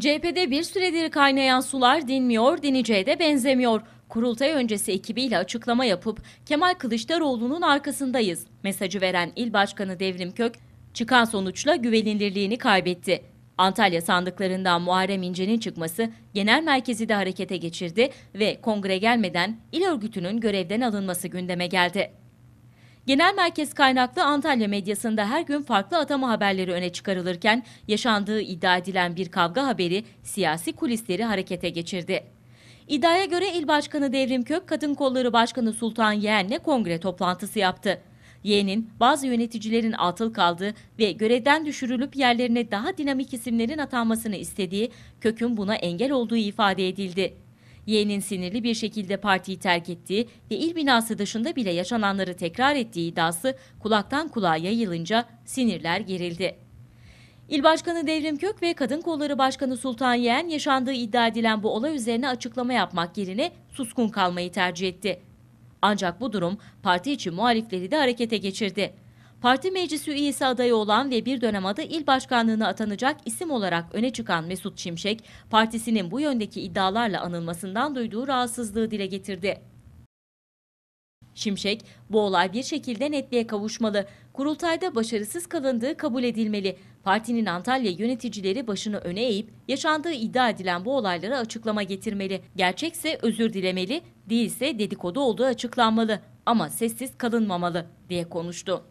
CHP'de bir süredir kaynayan sular dinmiyor, dineceğe de benzemiyor. Kurultay öncesi ekibiyle açıklama yapıp Kemal Kılıçdaroğlu'nun arkasındayız mesajı veren il başkanı Devrim Kök, çıkan sonuçla güvenilirliğini kaybetti. Antalya sandıklarından Muharrem İnce'nin çıkması genel merkezi de harekete geçirdi ve kongre gelmeden il örgütünün görevden alınması gündeme geldi. Genel merkez kaynaklı Antalya medyasında her gün farklı atama haberleri öne çıkarılırken yaşandığı iddia edilen bir kavga haberi siyasi kulisleri harekete geçirdi. İddiaya göre İl Başkanı Devrim Kök, Kadın Kolları Başkanı Sultan Yeğen'le kongre toplantısı yaptı. Yeğen'in bazı yöneticilerin atıl kaldığı ve görevden düşürülüp yerlerine daha dinamik isimlerin atanmasını istediği, Kök'ün buna engel olduğu ifade edildi. Yeğenin sinirli bir şekilde partiyi terk ettiği ve il binası dışında bile yaşananları tekrar ettiği iddiası kulaktan kulağa yayılınca sinirler gerildi. İl Başkanı Devrim Kök ve Kadın Kolları Başkanı Sultan Yeğen yaşandığı iddia edilen bu olay üzerine açıklama yapmak yerine suskun kalmayı tercih etti. Ancak bu durum parti için muhalifleri de harekete geçirdi. Parti meclisi üyesi adayı olan ve bir dönem adı il başkanlığına atanacak isim olarak öne çıkan Mesut Şimşek, partisinin bu yöndeki iddialarla anılmasından duyduğu rahatsızlığı dile getirdi. Şimşek, bu olay bir şekilde netliğe kavuşmalı, kurultayda başarısız kalındığı kabul edilmeli, partinin Antalya yöneticileri başını öne eğip yaşandığı iddia edilen bu olaylara açıklama getirmeli, gerçekse özür dilemeli, değilse dedikodu olduğu açıklanmalı ama sessiz kalınmamalı diye konuştu.